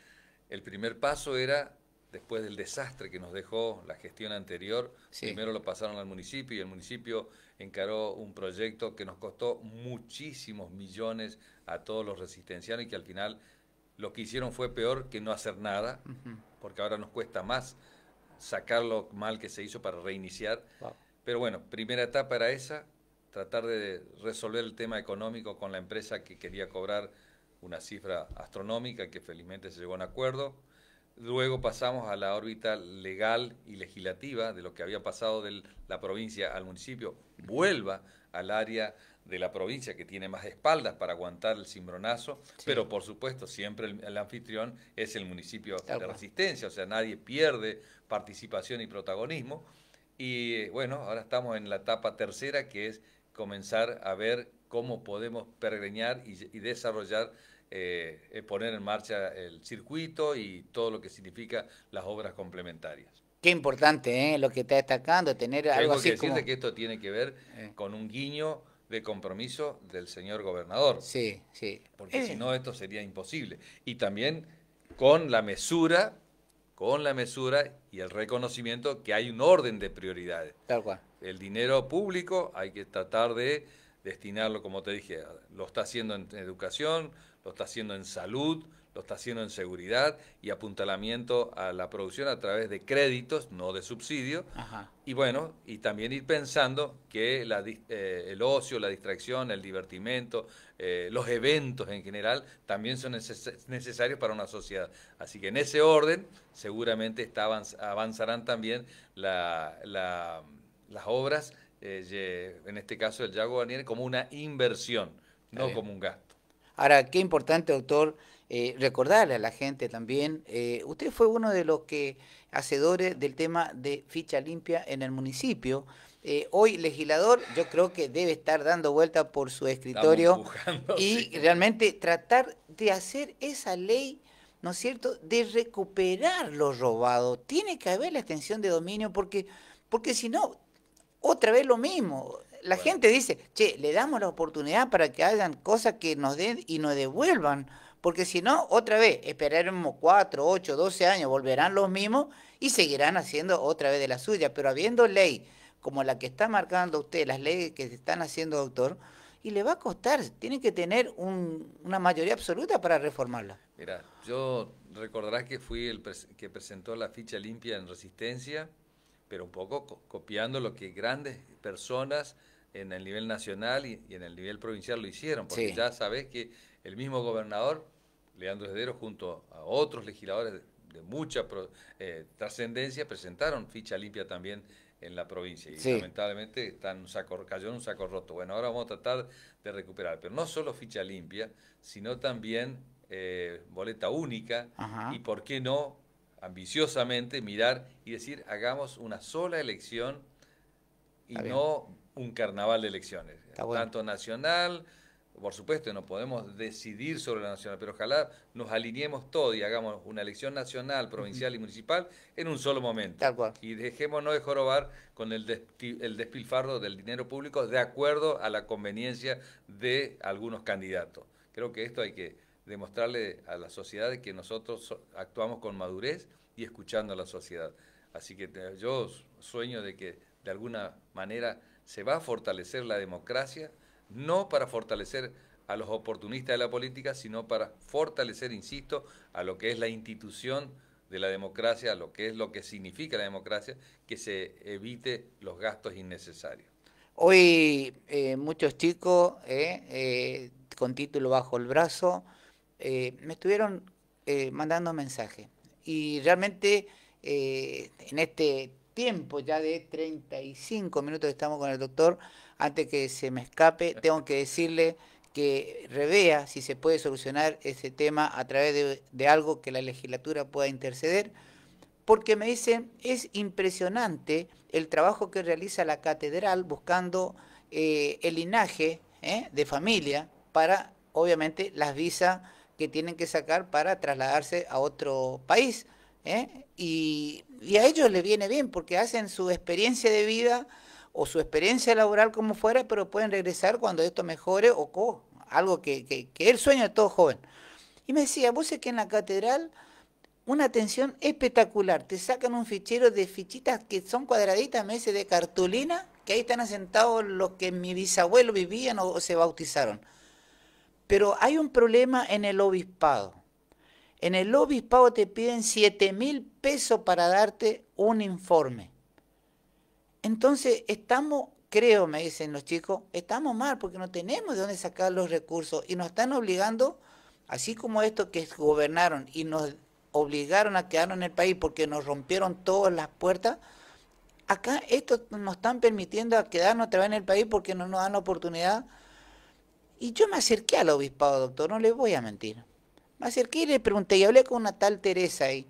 el primer paso era después del desastre que nos dejó la gestión anterior, primero lo pasaron al municipio y el municipio encaró un proyecto que nos costó muchísimos millones a todos los resistencianos y que al final lo que hicieron fue peor que no hacer nada, porque ahora nos cuesta más sacar lo mal que se hizo para reiniciar. Pero bueno, primera etapa era esa, tratar de resolver el tema económico con la empresa que quería cobrar una cifra astronómica que felizmente se llegó a un acuerdo. Luego pasamos a la órbita legal y legislativa de lo que había pasado de la provincia al municipio, vuelva al área de la provincia que tiene más espaldas para aguantar el cimbronazo, pero por supuesto siempre el, anfitrión es el municipio de Resistencia, o sea, nadie pierde participación y protagonismo. Y eh, bueno, ahora estamos en la etapa tercera que es comenzar a ver cómo podemos pergreñar y desarrollar eh, eh, poner en marcha el circuito y todo lo que significa las obras complementarias. Qué importante ¿eh? lo que está destacando, tener algo así que decirte que esto tiene que ver con un guiño de compromiso del señor gobernador. Sí, sí. Porque si no esto sería imposible. Y también con la mesura, con la mesura y el reconocimiento que hay un orden de prioridades. Tal cual. El dinero público hay que tratar de destinarlo, como te dije, lo está haciendo en educación, lo está haciendo en salud, lo está haciendo en seguridad y apuntalamiento a la producción a través de créditos, no de subsidio. Y bueno, y también ir pensando que eh, el ocio, la distracción, el divertimento, eh, los eventos en general también son necesarios para una sociedad. Así que en ese orden seguramente avanzarán también las obras, eh, en este caso el Yago Daniel, como una inversión, no como un gasto. Ahora, qué importante, doctor, eh, recordarle a la gente también, eh, usted fue uno de los que hacedores del tema de ficha limpia en el municipio. Eh, hoy legislador, yo creo que debe estar dando vuelta por su escritorio y realmente tratar de hacer esa ley, ¿no es cierto?, de recuperar lo robado. Tiene que haber la extensión de dominio porque, porque si no, otra vez lo mismo la gente dice, che, le damos la oportunidad para que hagan cosas que nos den y nos devuelvan. Porque si no, otra vez, esperaremos cuatro, ocho, doce años, volverán los mismos y seguirán haciendo otra vez de la suya. Pero habiendo ley como la que está marcando usted, las leyes que se están haciendo, doctor, y le va a costar, tiene que tener una mayoría absoluta para reformarla. Mira, yo recordarás que fui el que presentó la ficha limpia en Resistencia pero un poco copiando lo que grandes personas en el nivel nacional y, en el nivel provincial lo hicieron, porque ya sabés que el mismo gobernador, Leandro Hedero, junto a otros legisladores de, mucha eh, trascendencia, presentaron ficha limpia también en la provincia y lamentablemente cayó en un saco roto. Bueno, ahora vamos a tratar de recuperar, pero no solo ficha limpia, sino también eh, boleta única y, ¿por qué no?, ambiciosamente mirar y decir, hagamos una sola elección y no un carnaval de elecciones. Tanto nacional, por supuesto, no podemos decidir sobre la nacional, pero ojalá nos alineemos todo y hagamos una elección nacional, provincial y municipal en un solo momento. Y dejémonos de jorobar con el, el despilfarro del dinero público de acuerdo a la conveniencia de algunos candidatos. Creo que esto hay que demostrarle a la sociedad que nosotros actuamos con madurez y escuchando a la sociedad. Así que yo sueño de que de alguna manera se va a fortalecer la democracia, no para fortalecer a los oportunistas de la política, sino para fortalecer, insisto, a lo que es la institución de la democracia, a lo que es lo que significa la democracia, que se evite los gastos innecesarios. Hoy eh, muchos chicos eh, eh, con título bajo el brazo eh, me estuvieron eh, mandando mensajes. Y realmente eh, en este tiempo ya de 35 minutos estamos con el doctor, antes que se me escape, tengo que decirle que revea si se puede solucionar ese tema a través de, de algo que la legislatura pueda interceder, porque me dicen, es impresionante el trabajo que realiza la catedral buscando el linaje de familia para, obviamente, las visas que tienen que sacar para trasladarse a otro país. ¿eh? Y, a ellos les viene bien porque hacen su experiencia de vida o su experiencia laboral como fuera, pero pueden regresar cuando esto mejore o algo que, es el sueño de todo joven. Y me decía, vos es que en la catedral una atención espectacular, te sacan un fichero de fichitas que son cuadraditas, me de cartulina, que ahí están asentados los que mi bisabuelo vivían o se bautizaron. Pero hay un problema en el obispado. En el obispado te piden 7 mil pesos para darte un informe. Entonces estamos, creo, me dicen los chicos, estamos mal porque no tenemos de dónde sacar los recursos y nos están obligando, así como estos que gobernaron y nos obligaron a quedarnos en el país porque nos rompieron todas las puertas, acá estos nos están permitiendo quedarnos otra en el país porque no nos dan la oportunidad y yo me acerqué al obispado, doctor, no le voy a mentir. Me acerqué y le pregunté, y hablé con una tal Teresa ahí.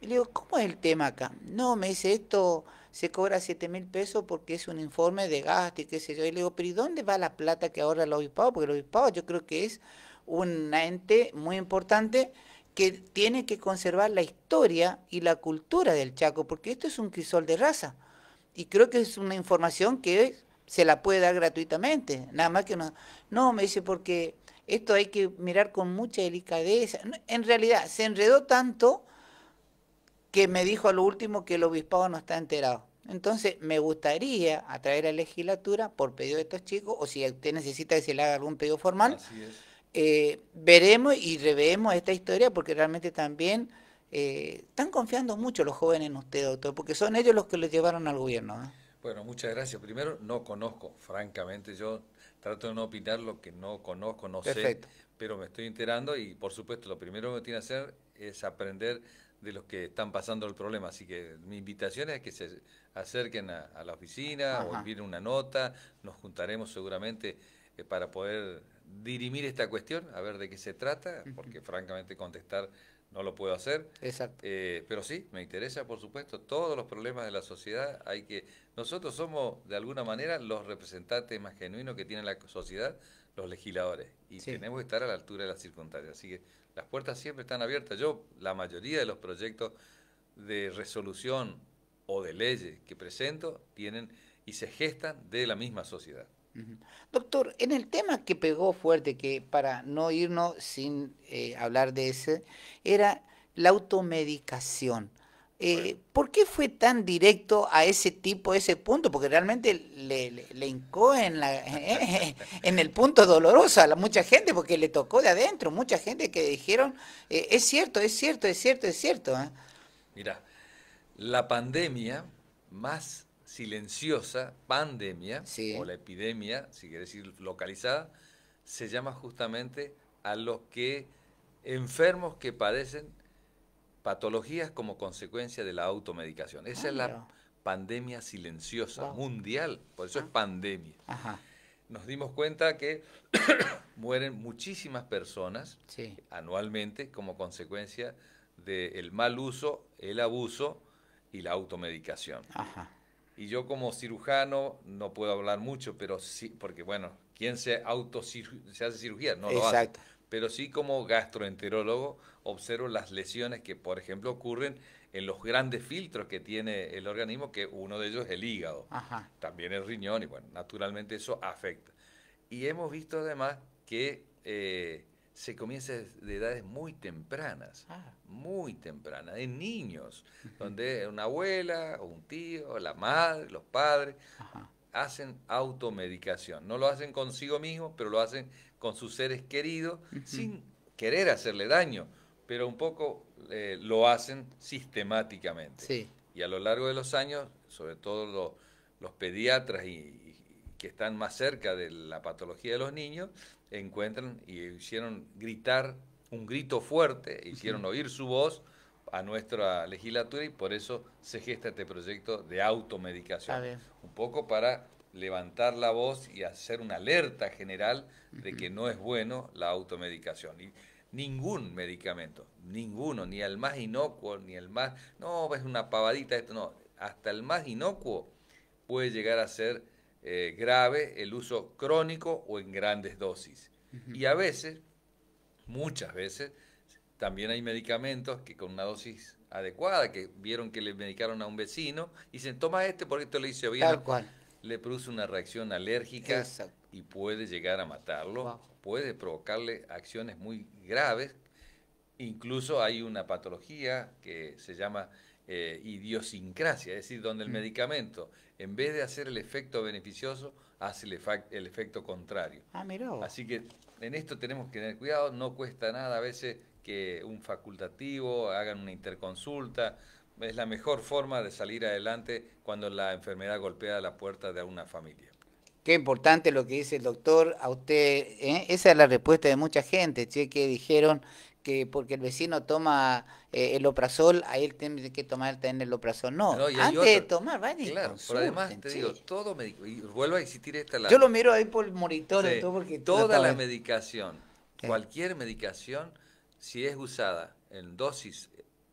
Y le digo, ¿cómo es el tema acá? No, me dice, esto se cobra 7 mil pesos porque es un informe de gasto y qué sé yo. Y le digo, pero ¿y dónde va la plata que ahorra el obispado? Porque el obispado yo creo que es un ente muy importante que tiene que conservar la historia y la cultura del Chaco, porque esto es un crisol de raza. Y creo que es una información que es, se la puede dar gratuitamente. Nada más que no. No, me dice, porque esto hay que mirar con mucha delicadeza. En realidad, se enredó tanto que me dijo a lo último que el obispado no está enterado. Entonces, me gustaría atraer a la legislatura por pedido de estos chicos, o si usted necesita que se le haga algún pedido formal, eh, veremos y reveemos esta historia porque realmente también eh, están confiando mucho los jóvenes en usted, doctor, porque son ellos los que los llevaron al gobierno. Bueno, muchas gracias. Primero, no conozco, francamente, yo trato de no opinar lo que no conozco, no sé, pero me estoy enterando y por supuesto lo primero que tiene que hacer es aprender de los que están pasando el problema. Así que mi invitación es que se acerquen a, la oficina o envíen una nota, nos juntaremos seguramente eh, para poder dirimir esta cuestión, a ver de qué se trata, porque francamente contestar no lo puedo hacer. Exacto. Eh, pero sí, me interesa, por supuesto, todos los problemas de la sociedad. Hay que nosotros somos de alguna manera los representantes más genuinos que tiene la sociedad, los legisladores, y tenemos que estar a la altura de las circunstancias. Así que las puertas siempre están abiertas. Yo la mayoría de los proyectos de resolución o de leyes que presento tienen y se gestan de la misma sociedad. Doctor, en el tema que pegó fuerte, que para no irnos sin eh, hablar de ese, era la automedicación. Eh, ¿Por qué fue tan directo a ese tipo, ese punto? Porque realmente le, hincó en, en el punto doloroso a la, mucha gente, porque le tocó de adentro, mucha gente que dijeron, eh, es cierto, es cierto, es cierto, es cierto. Mira, la pandemia más silenciosa pandemia o la epidemia, si quiere decir localizada, se llama justamente a los que enfermos que padecen patologías como consecuencia de la automedicación. Esa es la pandemia silenciosa mundial, por eso es ah. pandemia. Nos dimos cuenta que mueren muchísimas personas anualmente como consecuencia del mal uso, el abuso y la automedicación. Ajá. Y yo como cirujano no puedo hablar mucho, pero sí, porque bueno, ¿quién se auto se hace cirugía? No lo hace. Pero sí como gastroenterólogo observo las lesiones que, por ejemplo, ocurren en los grandes filtros que tiene el organismo, que uno de ellos es el hígado, también el riñón, y bueno, naturalmente eso afecta. Y hemos visto además que eh, se comienza de edades muy tempranas, ah. muy tempranas, en niños, donde una abuela o un tío, la madre, los padres, hacen automedicación. No lo hacen consigo mismo, pero lo hacen con sus seres queridos, sin querer hacerle daño, pero un poco eh, lo hacen sistemáticamente. Y a lo largo de los años, sobre todo los, pediatras y que están más cerca de la patología de los niños, encuentran y hicieron gritar un grito fuerte, hicieron oír su voz a nuestra legislatura y por eso se gesta este proyecto de automedicación. Un poco para levantar la voz y hacer una alerta general de que no es bueno la automedicación. Y ningún medicamento, ninguno, ni el más inocuo, ni el más, no, es una pavadita esto, no, hasta el más inocuo puede llegar a ser eh, grave el uso crónico o en grandes dosis. Y a veces, muchas veces, también hay medicamentos que con una dosis adecuada, que vieron que le medicaron a un vecino, y dicen, toma este porque esto le hizo bien. cual. Le produce una reacción alérgica y puede llegar a matarlo, puede provocarle acciones muy graves. Incluso hay una patología que se llama eh, idiosincrasia, es decir, donde el mm. medicamento, en vez de hacer el efecto beneficioso, hace el, efecto contrario. Ah, Así que en esto tenemos que tener cuidado, no cuesta nada a veces que un facultativo hagan una interconsulta, es la mejor forma de salir adelante cuando la enfermedad golpea la puerta de una familia. Qué importante lo que dice el doctor. A usted, ¿eh? esa es la respuesta de mucha gente, che que dijeron que porque el vecino toma eh, el oprazol, ahí él tiene que tomar también el oprazol. No, antes de tomar, Claro, pero además te digo, todo médico, y vuelvo a existir esta la... Yo lo miro ahí por el monitor, y todo porque toda la medicación, cualquier medicación, si es usada en dosis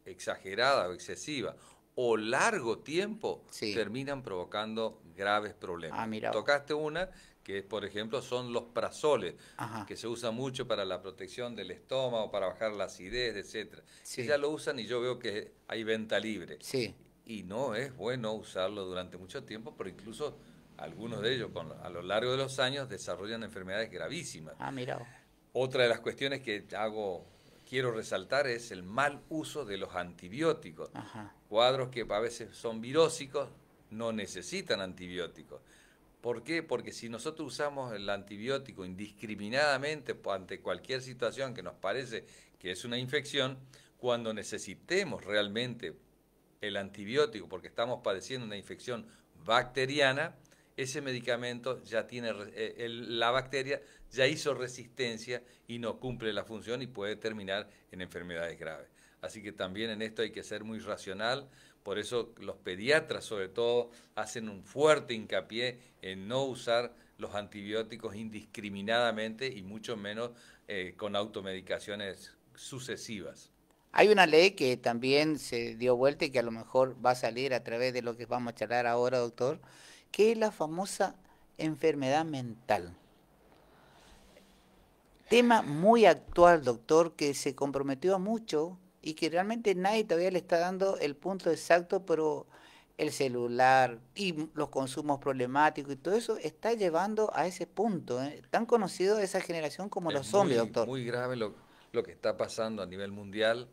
exagerada o excesiva o largo tiempo, terminan provocando graves problemas. Ah, mira. Tocaste una que por ejemplo son los prazoles, que se usan mucho para la protección del estómago, para bajar la acidez, etc. ya lo usan y yo veo que hay venta libre. Sí. Y no es bueno usarlo durante mucho tiempo, pero incluso algunos de ellos a lo largo de los años desarrollan enfermedades gravísimas. Ah, mira. Otra de las cuestiones que hago quiero resaltar es el mal uso de los antibióticos. Cuadros que a veces son virósicos no necesitan antibióticos. ¿Por qué? Porque si nosotros usamos el antibiótico indiscriminadamente ante cualquier situación que nos parece que es una infección, cuando necesitemos realmente el antibiótico porque estamos padeciendo una infección bacteriana, ese medicamento ya tiene, eh, la bacteria ya hizo resistencia y no cumple la función y puede terminar en enfermedades graves. Así que también en esto hay que ser muy racional, por eso los pediatras sobre todo hacen un fuerte hincapié en no usar los antibióticos indiscriminadamente y mucho menos eh, con automedicaciones sucesivas. Hay una ley que también se dio vuelta y que a lo mejor va a salir a través de lo que vamos a charlar ahora, doctor, que es la famosa enfermedad mental. Tema muy actual, doctor, que se comprometió mucho y que realmente nadie todavía le está dando el punto exacto, pero el celular y los consumos problemáticos y todo eso está llevando a ese punto, ¿eh? tan conocido de esa generación como los zombies, doctor. Muy grave lo, que está pasando a nivel mundial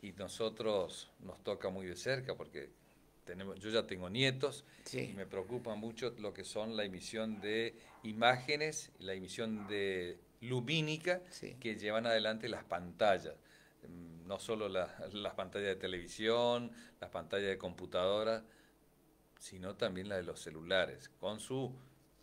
y nosotros nos toca muy de cerca porque tenemos, yo ya tengo nietos y me preocupa mucho lo que son la emisión de imágenes, la emisión de lumínica que llevan adelante las pantallas no solo las pantallas de televisión, las pantallas de computadora, sino también las de los celulares, con su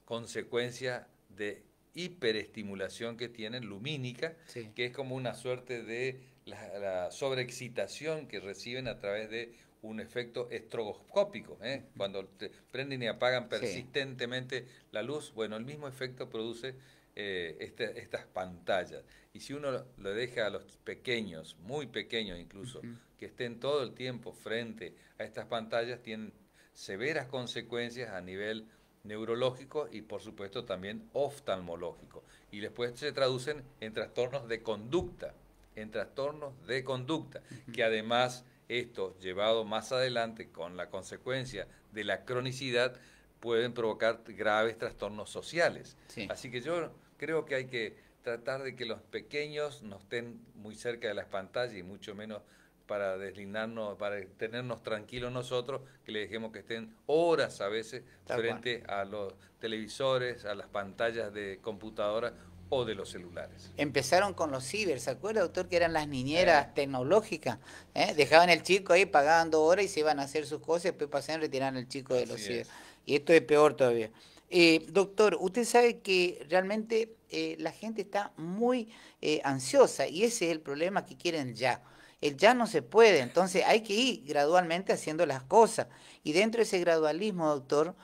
consecuencia de hiperestimulación que tienen, lumínica, que es como una suerte de la, sobreexcitación que reciben a través de un efecto estroboscópico. ¿eh? Cuando prenden y apagan persistentemente la luz, bueno, el mismo efecto produce eh, este, estas pantallas. Y si uno lo deja a los pequeños, muy pequeños incluso, que estén todo el tiempo frente a estas pantallas, tienen severas consecuencias a nivel neurológico y por supuesto también oftalmológico. Y después se traducen en trastornos de conducta, en trastornos de conducta, que además esto llevado más adelante con la consecuencia de la cronicidad pueden provocar graves trastornos sociales. Así que yo Creo que hay que tratar de que los pequeños no estén muy cerca de las pantallas y mucho menos para deslindarnos, para tenernos tranquilos nosotros, que le dejemos que estén horas a veces frente a los televisores, a las pantallas de computadora o de los celulares. Empezaron con los ciber, ¿se acuerda, doctor? Que eran las niñeras eh. tecnológicas. Eh? Dejaban el chico ahí, pagando horas y se iban a hacer sus cosas, después pasaban y retiraban al chico de los ciber. Y esto es peor todavía. Eh, doctor, usted sabe que realmente eh, la gente está muy eh, ansiosa y ese es el problema que quieren ya. El ya no se puede, entonces hay que ir gradualmente haciendo las cosas. Y dentro de ese gradualismo, doctor,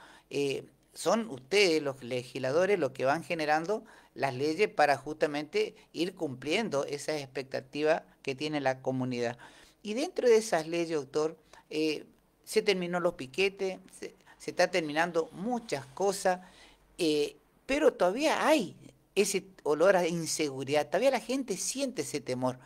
son ustedes los legisladores los que van generando las leyes para justamente ir cumpliendo esas expectativas que tiene la comunidad. Y dentro de esas leyes, doctor, se terminó los piquetes, se, se está terminando muchas cosas, eh, pero todavía hay ese olor a inseguridad, todavía la gente siente ese temor.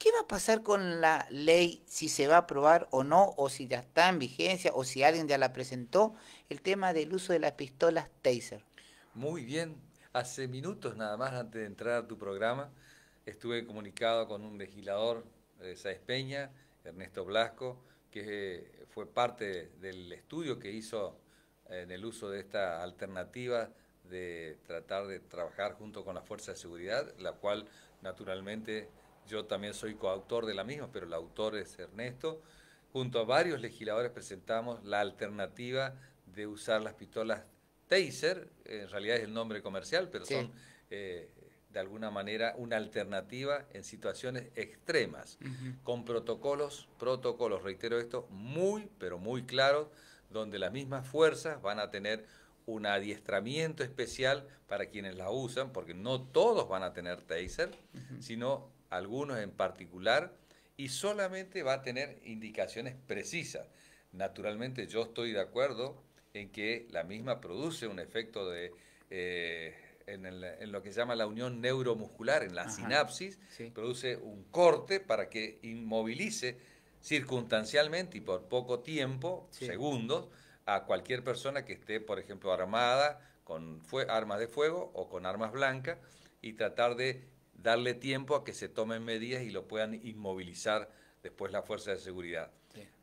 ¿Qué va a pasar con la ley si se va a aprobar o no, o si ya está en vigencia, o si alguien ya la presentó, el tema del uso de las pistolas Taser? Muy bien, hace minutos nada más antes de entrar a tu programa, estuve comunicado con un legislador, de Saez Peña, Ernesto Blasco, que es eh, fue parte del estudio que hizo eh, en el uso de esta alternativa de tratar de trabajar junto con la Fuerza de Seguridad, la cual naturalmente yo también soy coautor de la misma, pero el autor es Ernesto. Junto a varios legisladores presentamos la alternativa de usar las pistolas Taser, en realidad es el nombre comercial, pero son eh, de alguna manera una alternativa en situaciones extremas, con protocolos, protocolos, reitero esto, muy, pero muy claros, donde las mismas fuerzas van a tener un adiestramiento especial para quienes la usan, porque no todos van a tener taser, sino algunos en particular, y solamente va a tener indicaciones precisas. Naturalmente yo estoy de acuerdo en que la misma produce un efecto de eh, en, lo que se llama la unión neuromuscular, en la sinapsis, produce un corte para que inmovilice circunstancialmente y por poco tiempo, segundos, a cualquier persona que esté, por ejemplo, armada con fue, armas de fuego o con armas blancas y tratar de darle tiempo a que se tomen medidas y lo puedan inmovilizar después la fuerza de seguridad.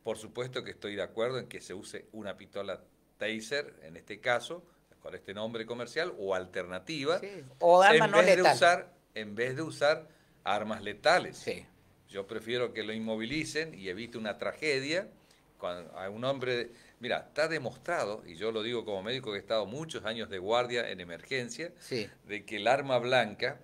Por supuesto que estoy de acuerdo en que se use una pistola taser, en este caso, con este nombre comercial o alternativa, o arma en, no de usar, en vez de usar armas letales. Sí. Yo prefiero que lo inmovilicen y evite una tragedia. Cuando a un hombre, mira, está demostrado, y yo lo digo como médico que he estado muchos años de guardia en emergencia, de que el arma blanca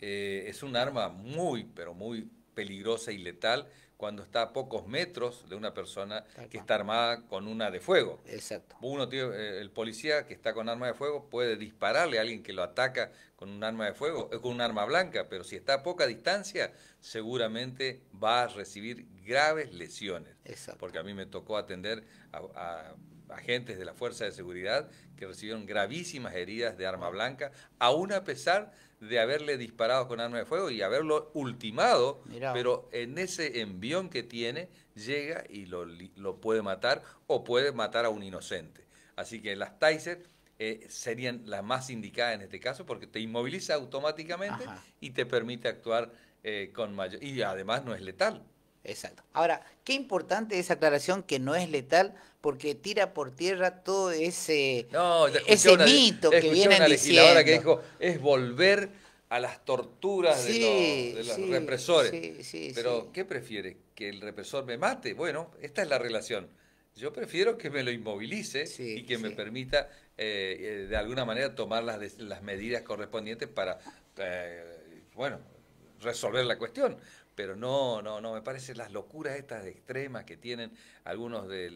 eh, es un arma muy, pero muy peligrosa y letal cuando está a pocos metros de una persona que está armada con una de fuego. Exacto. Uno eh, el policía que está con arma de fuego puede dispararle a alguien que lo ataca con un arma de fuego, eh, con un arma blanca, pero si está a poca distancia, seguramente va a recibir graves lesiones. Exacto. Porque a mí me tocó atender a agentes de la Fuerza de Seguridad que recibieron gravísimas heridas de arma blanca, aún a pesar de haberle disparado con arma de fuego y haberlo ultimado, pero en ese envión que tiene llega y lo, puede matar o puede matar a un inocente. Así que las Taser eh, serían las más indicadas en este caso porque te inmoviliza automáticamente y te permite actuar eh, con mayor... Y además no es letal. Exacto. Ahora, qué importante esa aclaración que no es letal porque tira por tierra todo ese, ese mito que viene legisladora es volver a las torturas de, los, represores. Pero, ¿qué prefiere? ¿Que el represor me mate? Bueno, esta es la relación. Yo prefiero que me lo inmovilice y que me permita, eh, eh, de alguna manera, tomar las, las medidas correspondientes para, eh, bueno, resolver la cuestión pero no, no, no, me parece las locuras estas de extremas que tienen algunos de,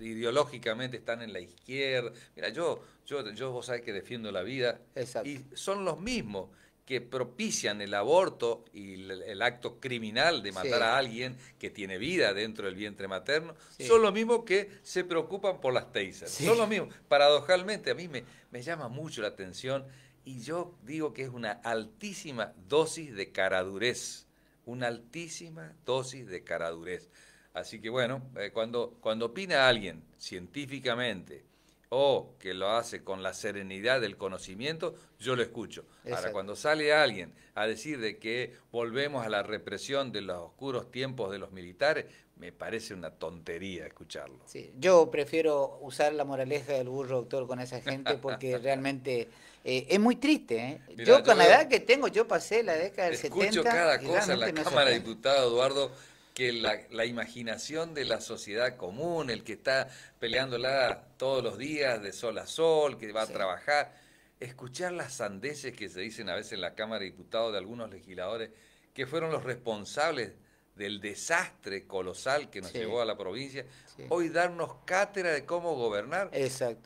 ideológicamente están en la izquierda. Mira, yo, yo, vos sabés que defiendo la vida y son los mismos que propician el aborto y el, acto criminal de matar a alguien que tiene vida dentro del vientre materno, son los mismos que se preocupan por las teisas. Son los mismos. Paradojalmente, a mí me, me llama mucho la atención y yo digo que es una altísima dosis de caradurez, una altísima dosis de caradurez. Así que bueno, eh, cuando, cuando opina alguien científicamente o que lo hace con la serenidad del conocimiento, yo lo escucho. Ahora, cuando sale alguien a decir de que volvemos a la represión de los oscuros tiempos de los militares, me parece una tontería escucharlo. yo prefiero usar la moraleja del burro doctor con esa gente porque realmente eh, es muy triste. ¿eh? yo con la edad que tengo, yo pasé la década del 70. Escucho cada cosa en la Cámara de Diputados, Eduardo, que la, imaginación de la sociedad común, el que está peleándola todos los días de sol a sol, que va a trabajar, escuchar las sandeces que se dicen a veces en la Cámara de Diputados de algunos legisladores que fueron los responsables del desastre colosal que nos llevó a la provincia, hoy darnos cátedra de cómo gobernar,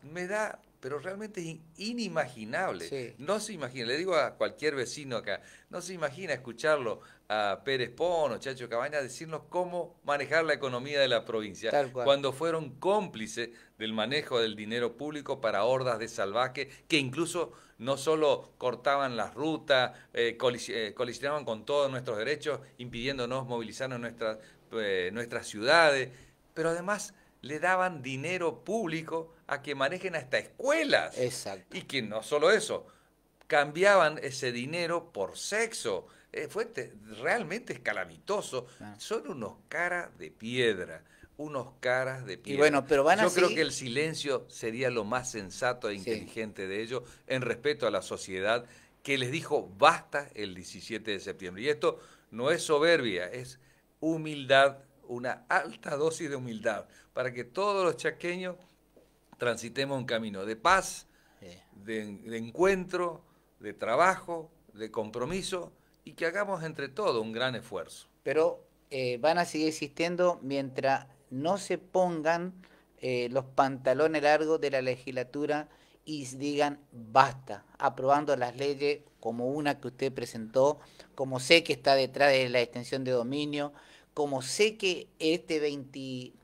me da pero realmente es inimaginable. No se imagina, le digo a cualquier vecino acá, no se imagina escucharlo a Pérez Pon Chacho Cabaña decirnos cómo manejar la economía de la provincia, cuando fueron cómplices del manejo del dinero público para hordas de salvaje, que incluso no solo cortaban las rutas, eh, eh, colisionaban con todos nuestros derechos, impidiéndonos movilizarnos nuestras, eh, nuestras ciudades, pero además le daban dinero público a que manejen hasta escuelas. Exacto. Y que no solo eso, cambiaban ese dinero por sexo. Eh, fue realmente escalamitoso. Ah. Son unos caras de piedra unos caras de piedra. bueno, pero van Yo creo que el silencio sería lo más sensato e inteligente de ellos en respeto a la sociedad que les dijo basta el 17 de septiembre. Y esto no es soberbia, es humildad, una alta dosis de humildad, para que todos los chaqueños transitemos un camino de paz, de, encuentro, de trabajo, de compromiso y que hagamos entre todos un gran esfuerzo. Pero eh, van a seguir existiendo mientras no se pongan eh, los pantalones largos de la legislatura y digan basta, aprobando las leyes como una que usted presentó, como sé que está detrás de la extensión de dominio, como sé que este 20,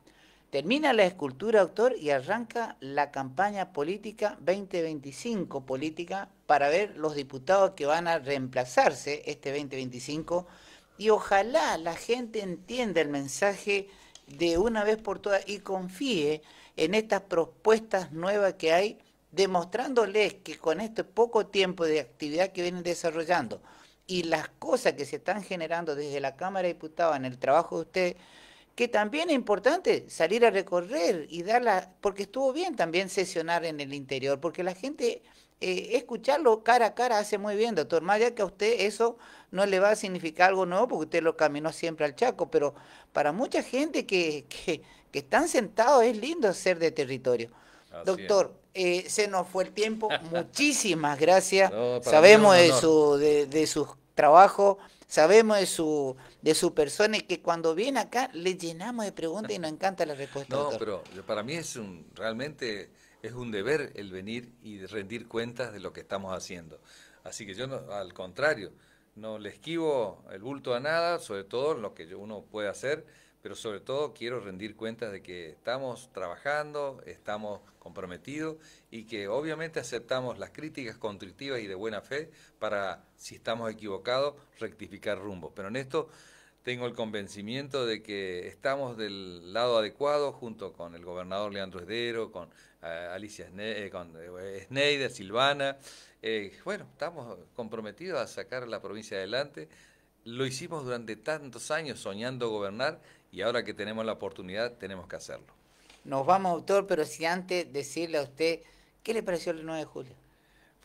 Termina la escultura, doctor, y arranca la campaña política 2025, política, para ver los diputados que van a reemplazarse este 2025. Y ojalá la gente entienda el mensaje de una vez por todas y confíe en estas propuestas nuevas que hay, demostrándoles que con este poco tiempo de actividad que vienen desarrollando y las cosas que se están generando desde la Cámara de Diputados en el trabajo de ustedes, que también es importante salir a recorrer y darla, porque estuvo bien también sesionar en el interior, porque la gente eh, escucharlo cara a cara hace muy bien, doctor Más allá que a usted eso no le va a significar algo nuevo, porque usted lo caminó siempre al Chaco, pero para mucha gente que, que, que están sentados es lindo ser de territorio. doctor, eh, se nos fue el tiempo, muchísimas gracias, sabemos de, su, trabajo, sabemos de su de su persona y que cuando viene acá le llenamos de preguntas y nos encanta la respuesta. No, pero para mí es un, realmente es un deber el venir y rendir cuentas de lo que estamos haciendo. Así que yo, al contrario, no le esquivo el bulto a nada, sobre todo lo que uno puede hacer, pero sobre todo quiero rendir cuentas de que estamos trabajando, estamos comprometidos y que obviamente aceptamos las críticas constructivas y de buena fe para, si estamos equivocados, rectificar rumbo. Pero en esto tengo el convencimiento de que estamos del lado adecuado junto con el gobernador Leandro Esdero, con eh, Alicia Sneider, eh, eh, Silvana. bueno, estamos comprometidos a sacar a la provincia adelante. Lo hicimos durante tantos años soñando gobernar y ahora que tenemos la oportunidad tenemos que hacerlo. Nos vamos, doctor, pero si antes decirle a usted, ¿qué le pareció el 9 de julio?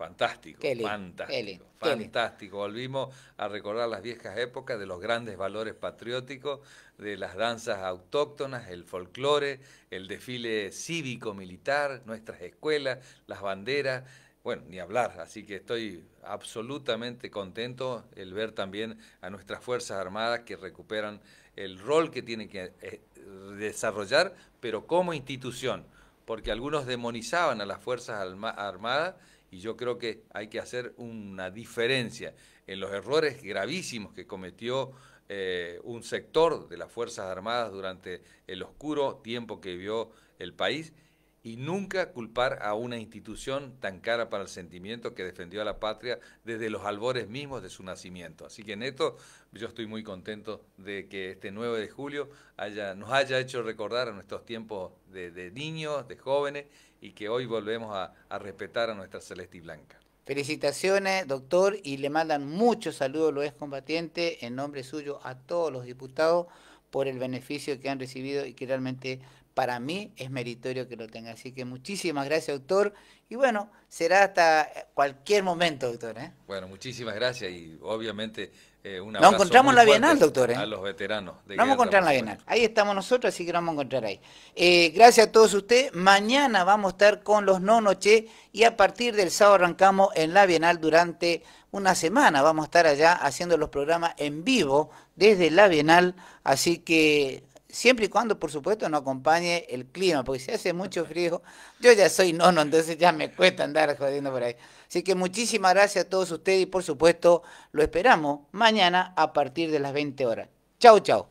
Fantástico, fantástico, fantástico. Volvimos a recordar las viejas épocas de los grandes valores patrióticos, de las danzas autóctonas, el folclore, el desfile cívico-militar, nuestras escuelas, las banderas, bueno, ni hablar. Así que estoy absolutamente contento el ver también a nuestras Fuerzas Armadas que recuperan el rol que tienen que eh, desarrollar, pero como institución, porque algunos demonizaban a las Fuerzas Armadas y yo creo que hay que hacer una diferencia en los errores gravísimos que cometió eh, un sector de las Fuerzas Armadas durante el oscuro tiempo que vio el país y nunca culpar a una institución tan cara para el sentimiento que defendió a la patria desde los albores mismos de su nacimiento. Así que en esto yo estoy muy contento de que este 9 de julio haya, nos haya hecho recordar a nuestros tiempos de, niños, de jóvenes, y que hoy volvemos a, respetar a nuestra celeste y blanca. Felicitaciones, doctor, y le mandan muchos saludos los excombatientes en nombre suyo a todos los diputados por el beneficio que han recibido y que realmente para mí es meritorio que lo tenga. Así que muchísimas gracias, doctor. Y bueno, será hasta cualquier momento, doctor. ¿eh? Bueno, muchísimas gracias y obviamente eh, una Nos encontramos en la Bienal, doctor. ¿eh? A los veteranos. De nos vamos a encontrar en la Bienal. Ahí estamos nosotros, así que nos vamos a encontrar ahí. gracias a todos ustedes. Mañana vamos a estar con los No Nonoche y a partir del sábado arrancamos en la Bienal durante una semana. Vamos a estar allá haciendo los programas en vivo desde la Bienal. Así que siempre y cuando, por supuesto, no acompañe el clima, porque si hace mucho frío, yo ya soy nono, entonces ya me cuesta andar jodiendo por ahí. Así que muchísimas gracias a todos ustedes y, por supuesto, lo esperamos mañana a partir de las 20 horas. Chau, chau.